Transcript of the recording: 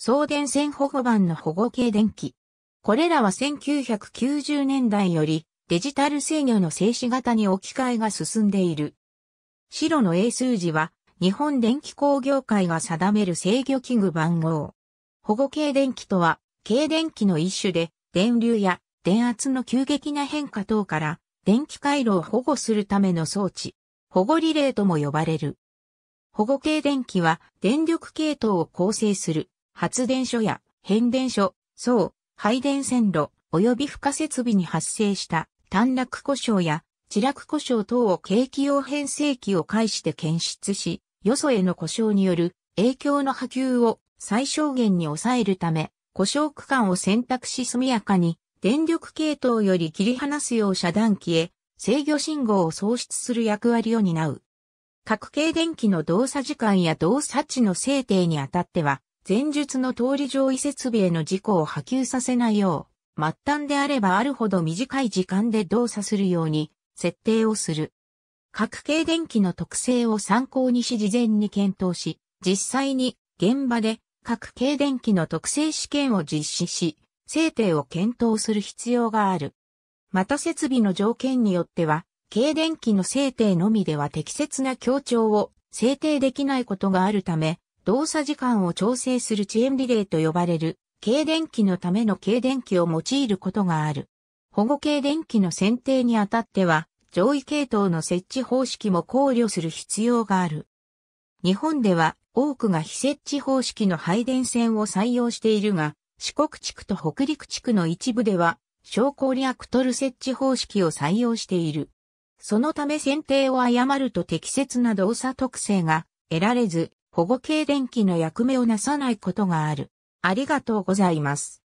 送電線保護板の保護系電気。これらは1990年代よりデジタル制御の静止型に置き換えが進んでいる。白の英数字は日本電気工業会が定める制御器具番号。保護系電気とは、軽電気の一種で、電流や電圧の急激な変化等から電気回路を保護するための装置、保護リレーとも呼ばれる。保護系電気は電力系統を構成する発電所や変電所、層、配電線路、及び付加設備に発生した短絡故障や地絡故障等を景気用変成器を介して検出し、よそへの故障による影響の波及を最小限に抑えるため、故障区間を選択し速やかに電力系統より切り離すよう遮断機へ制御信号を創出する役割を担う。各系電気の動作時間や動作値の制定にあたっては、前述の通り上位設備への事故を波及させないよう、末端であればあるほど短い時間で動作するように設定をする。各経電機の特性を参考にし事前に検討し、実際に現場で各経電機の特性試験を実施し、制定を検討する必要がある。また設備の条件によっては、軽電機の制定のみでは適切な協調を制定できないことがあるため、動作時間を調整する遅延リレーと呼ばれる、軽電機のための軽電機を用いることがある。保護軽電機の選定にあたっては、上位系統の設置方式も考慮する必要がある。日本では多くが非設置方式の配電線を採用しているが、四国地区と北陸地区の一部では、小光リアクトル設置方式を採用している。そのため選定を誤ると適切な動作特性が得られず、保護系電気の役目をなさないことがある。ありがとうございます。